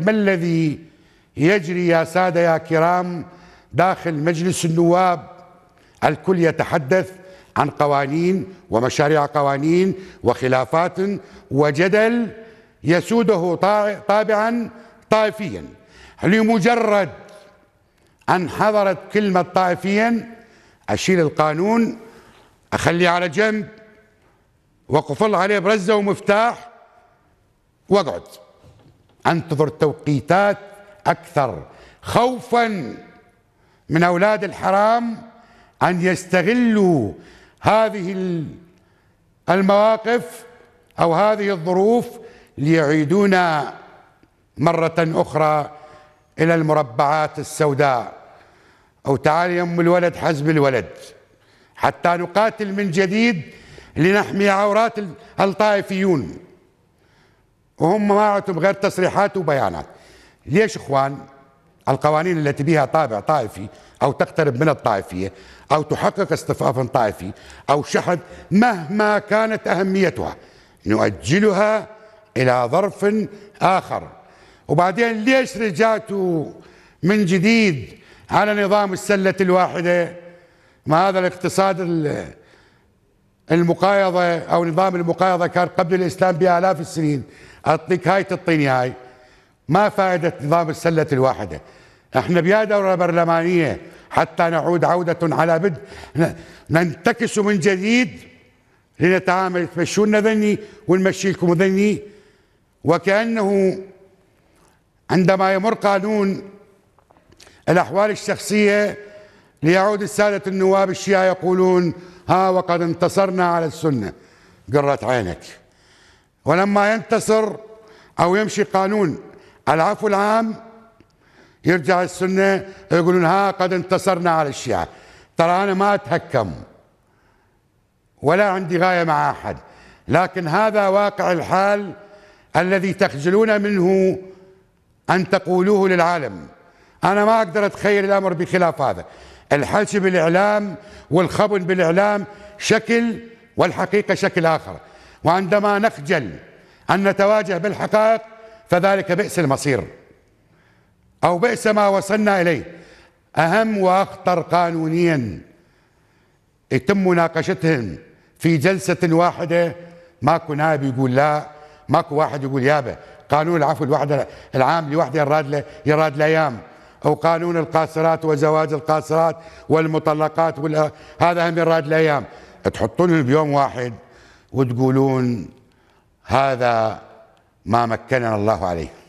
ما الذي يجري يا سادة يا كرام داخل مجلس النواب الكل يتحدث عن قوانين ومشاريع قوانين وخلافات وجدل يسوده طابعا طائفيا لمجرد أن حضرت كلمة طائفيا أشيل القانون أخليه على جنب وقفل عليه برزة ومفتاح واقعد انتظر توقيتات اكثر خوفا من اولاد الحرام ان يستغلوا هذه المواقف او هذه الظروف ليعيدونا مره اخرى الى المربعات السوداء او تعال يم الولد حزب الولد حتى نقاتل من جديد لنحمي عورات الطائفيون وهم ما عندهم غير تصريحات وبيانات ليش اخوان القوانين التي بها طابع طائفي او تقترب من الطائفيه او تحقق اصطفاف طائفي او شحن مهما كانت اهميتها نؤجلها الى ظرف اخر وبعدين ليش رجعتوا من جديد على نظام السله الواحده ما هذا الاقتصاد المقايضة أو نظام المقايضة كان قبل الإسلام بآلاف السنين أعطيك هاي تعطيني هاي ما فائدة نظام السلة الواحدة احنا بيا دورة برلمانية حتى نعود عودة على بدء ننتكس من جديد لنتعامل تمشون ذني ونمشي لكم ذني وكأنه عندما يمر قانون الأحوال الشخصية ليعود السادة النواب الشيعة يقولون ها وقد انتصرنا على السنة قرت عينك ولما ينتصر أو يمشي قانون العفو العام يرجع السنة يقولون ها قد انتصرنا على الشيعة ترى أنا ما أتهكم ولا عندي غاية مع أحد لكن هذا واقع الحال الذي تخجلون منه أن تقولوه للعالم أنا ما أقدر أتخيل الأمر بخلاف هذا الحشي بالإعلام والخبن بالإعلام شكل والحقيقة شكل آخر وعندما نخجل أن نتواجه بالحقائق فذلك بئس المصير أو بئس ما وصلنا إليه أهم وأخطر قانونيا يتم مناقشتهم في جلسة واحدة ماكو نائب يقول لا ماكو واحد يقول يابا قانون العفو الوحدة العام لوحده يراد له يراد الايام أو قانون القاصرات وزواج القاصرات والمطلقات وال... هذا هم راد الأيام تحطون بيوم واحد وتقولون هذا ما مكننا الله عليه